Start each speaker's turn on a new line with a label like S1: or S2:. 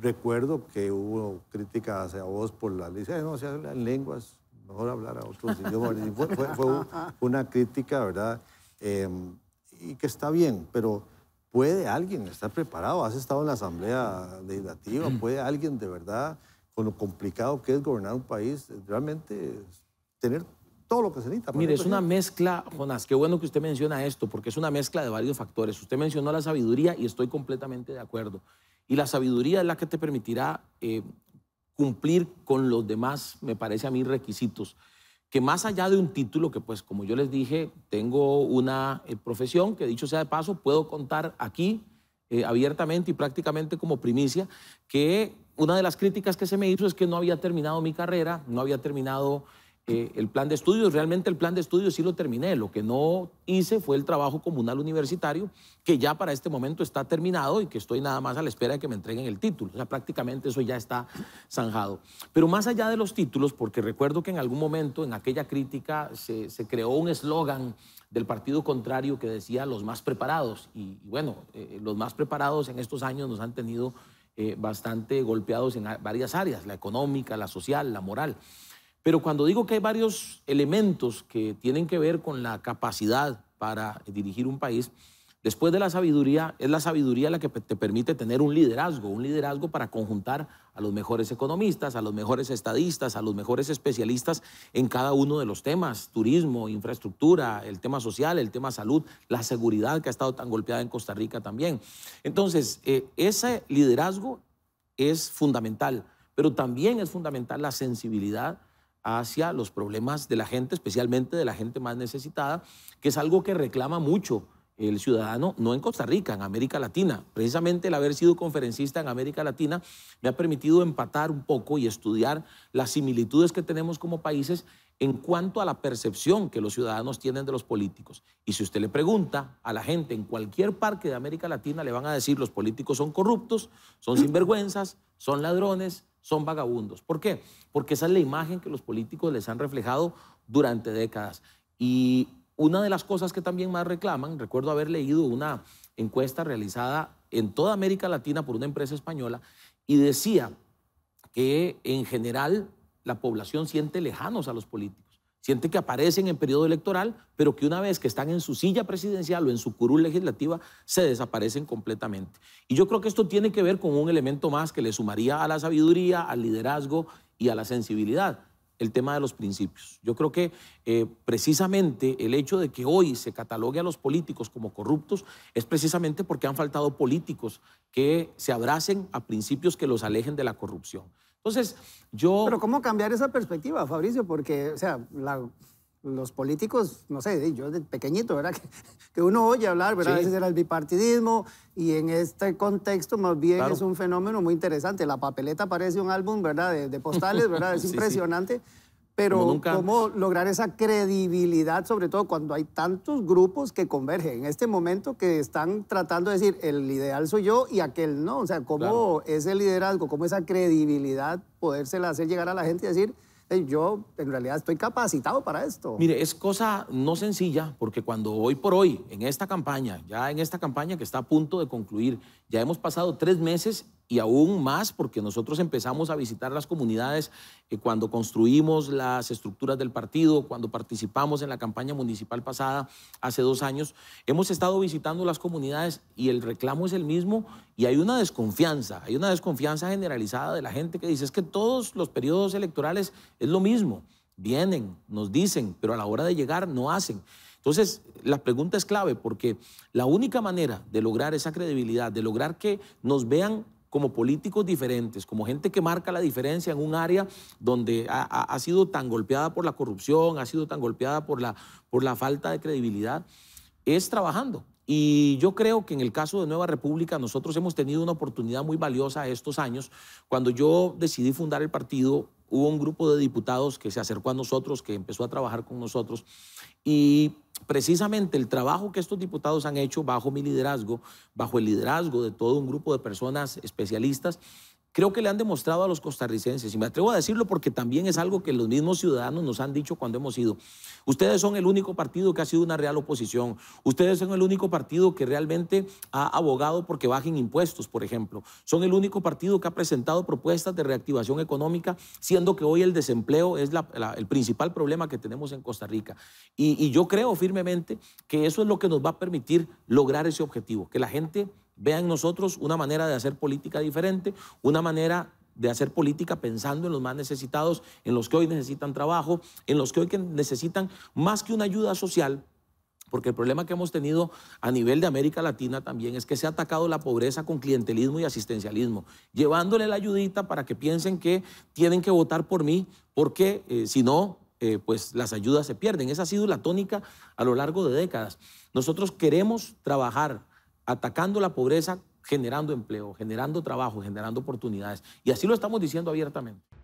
S1: Recuerdo que hubo críticas hacia vos por la ley. No, se habla lenguas, mejor hablar a otros idiomas. Fue, una crítica, ¿verdad? Em, y que está bien, pero puede alguien estar preparado. Has estado en la Asamblea Legislativa, mm. puede alguien de verdad, con lo complicado que es gobernar un país, realmente tener todo lo que se necesita. Mire, es una mezcla, Jonás, qué bueno que usted menciona esto, porque es una mezcla de varios factores. Usted mencionó la sabiduría y estoy completamente de acuerdo. Y la sabiduría es la que te permitirá eh, cumplir con los demás, me parece a mí, requisitos. Que más allá de un título, que pues como yo les dije, tengo una eh, profesión que dicho sea de paso, puedo contar aquí eh, abiertamente y prácticamente como primicia, que una de las críticas que se me hizo es que no había terminado mi carrera, no había terminado eh, el plan de estudios. Realmente el plan de estudios sí lo terminé. Lo que no hice fue el trabajo comunal universitario, que ya para este momento está terminado y que estoy nada más a la espera de que me entreguen el título. O sea, prácticamente eso ya está zanjado. Pero más allá de los títulos, porque recuerdo que en algún momento en aquella crítica se, creó un eslogan del partido contrario que decía los más preparados. Y, bueno, eh, los más preparados en estos años nos han tenido eh, bastante golpeados en varias áreas, la económica, la social, la moral. Pero cuando digo que hay varios elementos que tienen que ver con la capacidad para dirigir un país, después de la sabiduría, es la sabiduría la que te permite tener un liderazgo, un liderazgo para conjuntar a los mejores economistas, a los mejores estadistas, a los mejores especialistas en cada uno de los temas, turismo, infraestructura, el tema social, el tema salud, la seguridad que ha estado tan golpeada en Costa Rica también. Entonces, eh, ese liderazgo es fundamental, pero también es fundamental la sensibilidad hacia los problemas de la gente, especialmente de la gente más necesitada, que es algo que reclama mucho el ciudadano, no en Costa Rica, en América Latina. Precisamente el haber sido conferencista en América Latina me ha permitido empatar un poco y estudiar las similitudes que tenemos como países en cuanto a la percepción que los ciudadanos tienen de los políticos. Y si usted le pregunta a la gente en cualquier parque de América Latina, le van a decir los políticos son corruptos, son sinvergüenzas, son ladrones, son vagabundos. ¿Por qué? Porque esa es la imagen que los políticos les han reflejado durante décadas. Y una de las cosas que también más reclaman, recuerdo haber leído una encuesta realizada en toda América Latina por una empresa española y decía que en general la población siente lejanos a los políticos Siente que aparecen en periodo electoral, pero que una vez que están en su silla presidencial o en su curul legislativa, se desaparecen completamente. Y yo creo que esto tiene que ver con un elemento más que le sumaría a la sabiduría, al liderazgo y a la sensibilidad, el tema de los principios. Yo creo que eh, precisamente el hecho de que hoy se catalogue a los políticos como corruptos es precisamente porque han faltado políticos que se abracen a principios que los alejen de la corrupción. Entonces, yo... Pero ¿cómo cambiar esa perspectiva, Fabricio? Porque, o sea, los políticos,
S2: no sé, yo de pequeñito, ¿verdad? Que, uno oye hablar, ¿verdad? Ese era el bipartidismo y en este contexto más bien es un fenómeno muy interesante. La papeleta parece un álbum, ¿verdad? De, postales, ¿verdad? Es impresionante. Pero ¿cómo lograr esa credibilidad, sobre todo cuando hay tantos grupos que convergen en este momento que están tratando de decir el ideal soy yo y aquel no? O sea, ¿cómo ese liderazgo, cómo esa credibilidad podérsela hacer llegar a la gente y decir, yo en realidad estoy capacitado para esto? Mire,
S1: es cosa no sencilla, porque cuando hoy por hoy, en esta campaña, ya en esta campaña que está a punto de concluir, ya hemos pasado tres meses y aún más porque nosotros empezamos a visitar las comunidades eh, cuando construimos las estructuras del partido, cuando participamos en la campaña municipal pasada hace dos años, hemos estado visitando las comunidades y el reclamo es el mismo y hay una desconfianza, hay una desconfianza generalizada de la gente que dice es que todos los periodos electorales es lo mismo, vienen, nos dicen, pero a la hora de llegar no hacen. Entonces, la pregunta es clave porque la única manera de lograr esa credibilidad, de lograr que nos vean como políticos diferentes, como gente que marca la diferencia en un área donde ha, sido tan golpeada por la corrupción, ha sido tan golpeada por la, por la falta de credibilidad, es trabajando. Y yo creo que en el caso de Nueva República nosotros hemos tenido una oportunidad muy valiosa estos años. Cuando yo decidí fundar el partido, hubo un grupo de diputados que se acercó a nosotros, que empezó a trabajar con nosotros y precisamente el trabajo que estos diputados han hecho bajo mi liderazgo, bajo el liderazgo de todo un grupo de personas especialistas, creo que le han demostrado a los costarricenses, y me atrevo a decirlo porque también es algo que los mismos ciudadanos nos han dicho cuando hemos ido, ustedes son el único partido que ha sido una real oposición, ustedes son el único partido que realmente ha abogado porque bajen impuestos, por ejemplo, son el único partido que ha presentado propuestas de reactivación económica, siendo que hoy el desempleo es el principal problema que tenemos en Costa Rica. y yo creo firmemente que eso es lo que nos va a permitir lograr ese objetivo, que la gente vean nosotros una manera de hacer política diferente, una manera de hacer política pensando en los más necesitados, en los que hoy necesitan trabajo, en los que hoy necesitan más que una ayuda social, porque el problema que hemos tenido a nivel de América Latina también es que se ha atacado la pobreza con clientelismo y asistencialismo, llevándole la ayudita para que piensen que tienen que votar por mí, porque eh, si no, eh, pues las ayudas se pierden. Esa ha sido la tónica a lo largo de décadas. Nosotros queremos trabajar atacando la pobreza, generando empleo, generando trabajo, generando oportunidades. Y así lo estamos diciendo abiertamente.